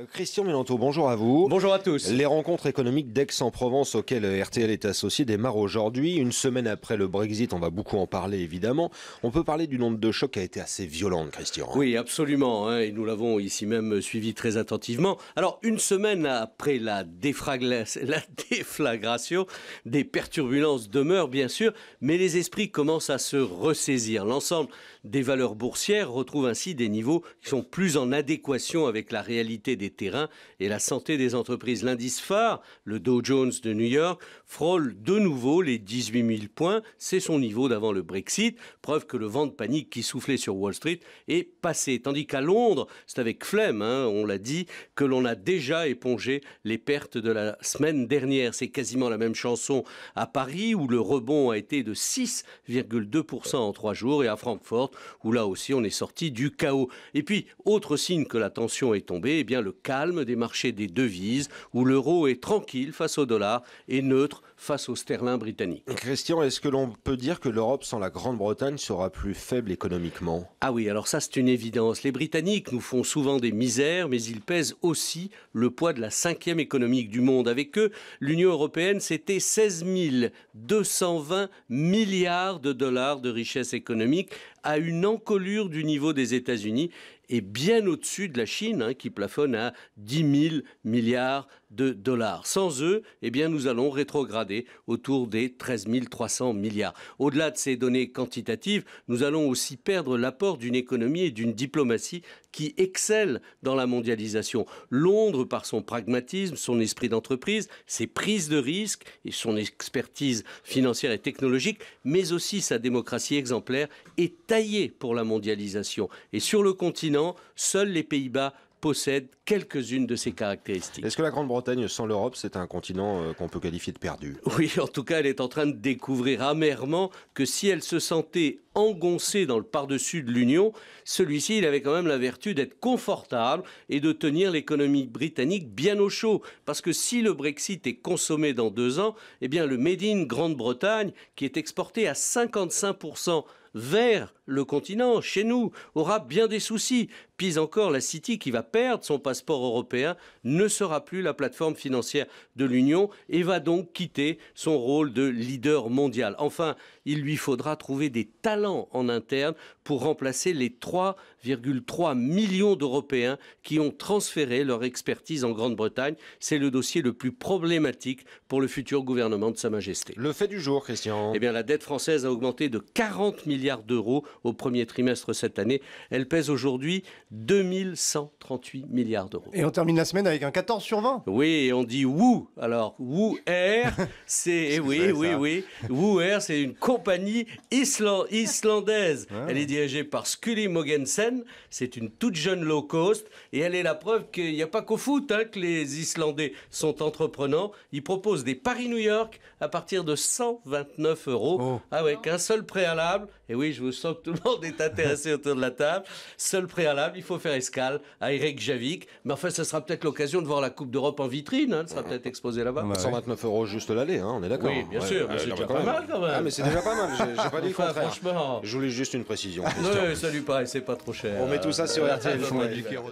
Euh, Christian Mélanteau, bonjour à vous. Bonjour à tous. Les rencontres économiques d'Aix-en-Provence auxquelles RTL est associé démarrent aujourd'hui. Une semaine après le Brexit, on va beaucoup en parler évidemment. On peut parler du nombre de chocs qui a été assez violent Christian. Oui, absolument. Hein, et nous l'avons ici même suivi très attentivement. Alors, une semaine après la, déflagration, des perturbulences demeurent bien sûr, mais les esprits commencent à se ressaisir. L'ensemble des valeurs boursières retrouve ainsi des niveaux qui sont plus en adéquation avec la réalité des terrains et la santé des entreprises. L'indice phare, le Dow Jones de New York, frôle de nouveau les 18 000 points. C'est son niveau d'avant le Brexit, preuve que le vent de panique qui soufflait sur Wall Street est passé. Tandis qu'à Londres, c'est avec flemme, hein, on l'a dit, que l'on a déjà épongé les pertes de la semaine dernière. C'est quasiment la même chanson à Paris, où le rebond a été de 6,2% en trois jours, et à Francfort, où là aussi on est sorti du chaos. Et puis, autre signe que la tension est tombée, et eh bien, le calme des marchés des devises, où l'euro est tranquille face au dollar et neutre face au sterling britannique. Christian, est-ce que l'on peut dire que l'Europe sans la Grande-Bretagne sera plus faible économiquement Ah oui, alors ça c'est une évidence. Les Britanniques nous font souvent des misères, mais ils pèsent aussi le poids de la cinquième économique du monde. Avec eux, l'Union européenne, c'était 16 220 milliards de dollars de richesse économique à une encolure du niveau des États-Unis et bien au-dessus de la Chine, hein, qui plafonne à 10 000 milliards de dollars. Sans eux, eh bien, nous allons rétrograder autour des 13 300 milliards. Au-delà de ces données quantitatives, nous allons aussi perdre l'apport d'une économie et d'une diplomatie qui excelle dans la mondialisation. Londres, par son pragmatisme, son esprit d'entreprise, ses prises de risques et son expertise financière et technologique, mais aussi sa démocratie exemplaire, est taillée pour la mondialisation. Et sur le continent, seuls les Pays-Bas possède quelques-unes de ces caractéristiques. Est-ce que la Grande-Bretagne sans l'Europe, c'est un continent euh, qu'on peut qualifier de perdu Oui, en tout cas, elle est en train de découvrir amèrement que si elle se sentait engoncée dans le par-dessus de l'Union, celui-ci, il avait quand même la vertu d'être confortable et de tenir l'économie britannique bien au chaud. Parce que si le Brexit est consommé dans deux ans, eh bien le Made in Grande-Bretagne, qui est exporté à 55 vers le continent, chez nous, aura bien des soucis. Pis encore, la City qui va perdre son passeport européen ne sera plus la plateforme financière de l'Union et va donc quitter son rôle de leader mondial. Enfin, il lui faudra trouver des talents en interne pour remplacer les 3,3 millions d'Européens qui ont transféré leur expertise en Grande-Bretagne. C'est le dossier le plus problématique pour le futur gouvernement de Sa Majesté. Le fait du jour, Christian. Eh bien, la dette française a augmenté de 40 millions d'euros au premier trimestre cette année. Elle pèse aujourd'hui 2138 milliards d'euros. Et on termine la semaine avec un 14 sur 20. Oui, et on dit Woo. Alors, Woo Air, eh c'est. oui, oui, oui. Woo c'est une compagnie islandaise. Elle est dirigée par Scully Mogensen. C'est une toute jeune low cost. Et elle est la preuve qu'il n'y a pas qu'au foot hein, que les Islandais sont entreprenants. Ils proposent des paris New York à partir de 129 euros. Oh. Avec ah un seul préalable, et et oui, je vous sens que tout le monde est intéressé autour de la table. Seul préalable, il faut faire escale à Eric Javik. Mais enfin, ça sera peut-être l'occasion de voir la Coupe d'Europe en vitrine. Hein. Elle sera peut-être exposé là-bas. 129 euros juste l'aller, hein. on est d'accord. Oui, bien sûr. mais c'est déjà pas mal quand même. Ah, mais c'est déjà pas mal. J'ai pas dit contraire. Je voulais juste une précision. Non, ça lui paraît, c'est pas trop cher. On met tout ça sur euh, RTL.